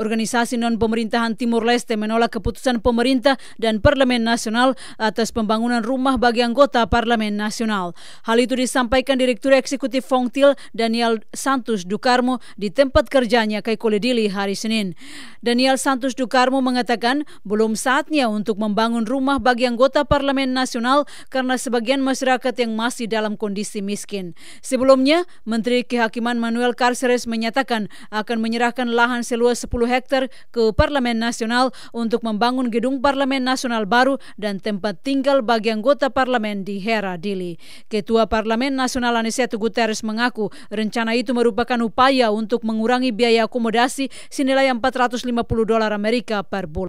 Organisasi non-pemerintahan Timur Leste menolak keputusan pemerintah dan Parlemen Nasional atas pembangunan rumah bagi anggota Parlemen Nasional. Hal itu disampaikan Direktur Eksekutif Fongtil Daniel Santos Dukarmo di tempat kerjanya Dili hari Senin. Daniel Santos Dukarmo mengatakan belum saatnya untuk membangun rumah bagi anggota Parlemen Nasional karena sebagian masyarakat yang masih dalam kondisi miskin. Sebelumnya, Menteri Kehakiman Manuel Carceres menyatakan akan menyerahkan lahan seluas 10 hektar ke Parlemen Nasional untuk membangun gedung Parlemen Nasional baru dan tempat tinggal bagi anggota parlemen di Hera Dili. Ketua Parlemen Nasional Aniseto Guterres mengaku rencana itu merupakan upaya untuk mengurangi biaya akomodasi senilai 450 dolar Amerika per bulan.